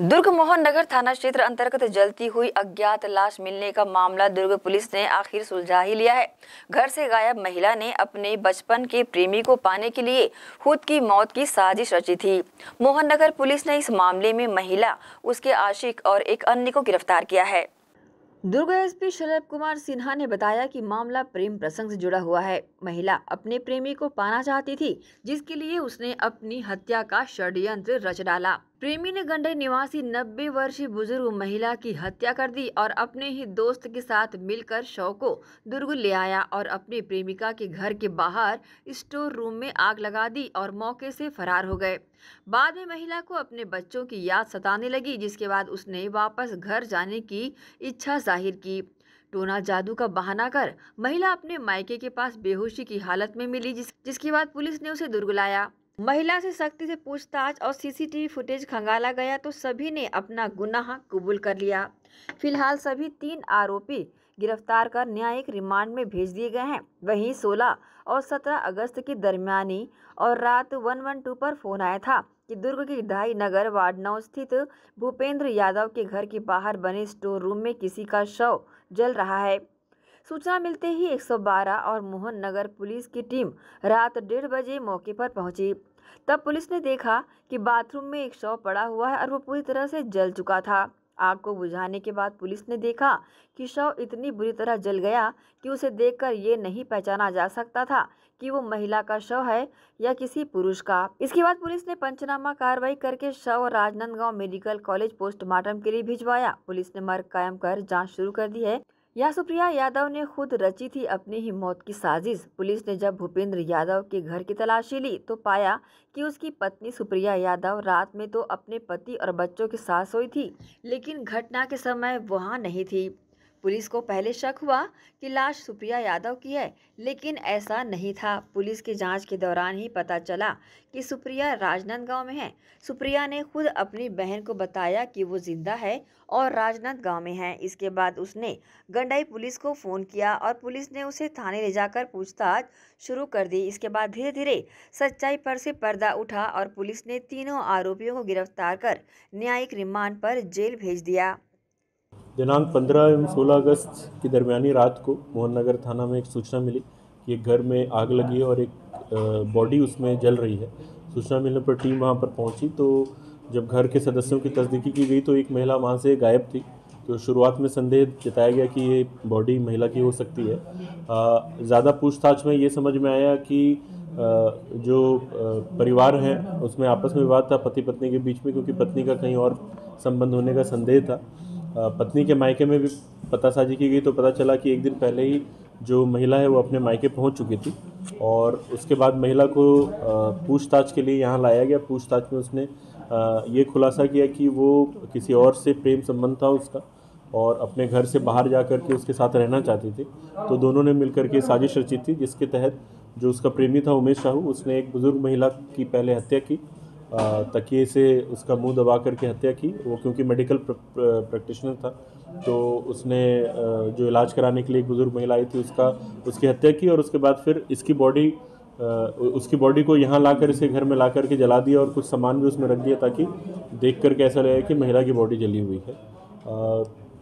दुर्ग मोहन नगर थाना क्षेत्र अंतर्गत जलती हुई अज्ञात लाश मिलने का मामला दुर्ग पुलिस ने आखिर सुलझा ही लिया है घर से गायब महिला ने अपने बचपन के प्रेमी को पाने के लिए खुद की मौत की साजिश रची थी मोहन नगर पुलिस ने इस मामले में महिला उसके आशिक और एक अन्य को गिरफ्तार किया है दुर्ग एसपी शलभ कुमार सिन्हा ने बताया कि मामला प्रेम प्रसंग से जुड़ा हुआ है महिला अपने प्रेमी को पाना चाहती थी जिसके लिए उसने अपनी हत्या का षड्यंत्र रच डाला प्रेमी ने गंडे निवासी 90 वर्षीय बुजुर्ग महिला की हत्या कर दी और अपने ही दोस्त के साथ मिलकर शव को दुर्ग ले आया और अपनी प्रेमिका के घर के बाहर स्टोर रूम में आग लगा दी और मौके से फरार हो गए बाद में महिला को अपने बच्चों की याद सताने लगी जिसके बाद उसने वापस घर जाने की इच्छा जाहिर की टोना जादू का बहाना कर महिला अपने मायके के पास बेहोशी की हालत में मिली जिस, जिसके बाद पुलिस ने उसे दुर्ग लाया महिला से सख्ती से पूछताछ और सीसीटीवी फुटेज खंगाला गया तो सभी ने अपना गुनाह कबूल कर लिया फिलहाल सभी तीन आरोपी गिरफ्तार कर न्यायिक रिमांड में भेज दिए गए हैं वहीं 16 और 17 अगस्त के दरमियानी और रात 112 पर फोन आया था कि दुर्ग के ढाई नगर वार्ड नौ स्थित भूपेंद्र यादव के घर के बाहर बने स्टोर रूम में किसी का शव जल रहा है सूचना मिलते ही 112 और मोहन नगर पुलिस की टीम रात डेढ़ बजे मौके पर पहुंची तब पुलिस ने देखा कि बाथरूम में एक शव पड़ा हुआ है और वो पूरी तरह से जल चुका था आग को बुझाने के बाद पुलिस ने देखा कि शव इतनी बुरी तरह जल गया कि उसे देखकर ये नहीं पहचाना जा सकता था कि वो महिला का शव है या किसी पुरुष का इसके बाद पुलिस ने पंचनामा कार्रवाई करके शव राजनांदगांव मेडिकल कॉलेज पोस्टमार्टम के लिए भिजवाया पुलिस ने मर्ग कायम कर जांच शुरू कर दी है या सुप्रिया यादव ने खुद रची थी अपनी ही मौत की साजिश पुलिस ने जब भूपेंद्र यादव के घर की तलाशी ली तो पाया कि उसकी पत्नी सुप्रिया यादव रात में तो अपने पति और बच्चों के साथ सोई थी लेकिन घटना के समय वहां नहीं थी पुलिस को पहले शक हुआ कि लाश सुप्रिया यादव की है लेकिन ऐसा नहीं था पुलिस की जांच के दौरान ही पता चला कि सुप्रिया राजनांदगांव में है सुप्रिया ने खुद अपनी बहन को बताया कि वो जिंदा है और राजनांदगांव में है इसके बाद उसने गंडाई पुलिस को फ़ोन किया और पुलिस ने उसे थाने ले जाकर पूछताछ शुरू कर दी इसके बाद धीरे धीरे सच्चाई पर से पर्दा उठा और पुलिस ने तीनों आरोपियों को गिरफ्तार कर न्यायिक रिमांड पर जेल भेज दिया दिनांक 15 एवं 16 अगस्त की दरमियानी रात को मोहन नगर थाना में एक सूचना मिली कि एक घर में आग लगी है और एक बॉडी उसमें जल रही है सूचना मिलने पर टीम वहाँ पर पहुँची तो जब घर के सदस्यों की तस्दीकी की गई तो एक महिला वहाँ से गायब थी तो शुरुआत में संदेह जताया गया कि ये बॉडी महिला की हो सकती है ज़्यादा पूछताछ में ये समझ में आया कि जो परिवार है उसमें आपस में विवाद था पति पत्नी के बीच में क्योंकि पत्नी का कहीं और संबंध होने का संदेह था पत्नी के मायके में भी पता साझी की गई तो पता चला कि एक दिन पहले ही जो महिला है वो अपने मायके पहुंच चुकी थी और उसके बाद महिला को पूछताछ के लिए यहाँ लाया गया पूछताछ में उसने ये खुलासा किया कि वो किसी और से प्रेम संबंध था उसका और अपने घर से बाहर जा कर के उसके साथ रहना चाहती थी तो दोनों ने मिलकर के साजिश रची थी जिसके तहत जो उसका प्रेमी था उमेश साहू उसने एक बुज़ुर्ग महिला की पहले हत्या की तकिए से उसका मुंह दबा करके हत्या की वो क्योंकि मेडिकल प्रैक्टिशनर था तो उसने जो इलाज कराने के लिए एक बुज़ुर्ग महिला आई थी उसका उसकी हत्या की और उसके बाद फिर इसकी बॉडी उसकी बॉडी को यहाँ ला कर इसके घर में ला करके जला दिया और कुछ सामान भी उसमें रख दिया ताकि देख करके ऐसा लगे कि महिला की बॉडी जली हुई है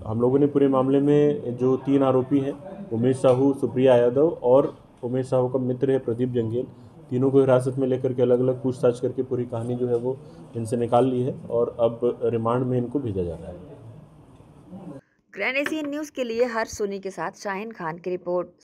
हम लोगों ने पूरे मामले में जो तीन आरोपी हैं उमेश साहू सुप्रिया यादव और उमेश साहू का मित्र है प्रदीप जंगेल तीनों को हिरासत में लेकर के अलग अलग पूछताछ करके पूरी कहानी जो है वो इनसे निकाल ली है और अब रिमांड में इनको भेजा जा रहा है ग्रैंड एशियन न्यूज़ के लिए हर सोनी के साथ शाहिन खान की रिपोर्ट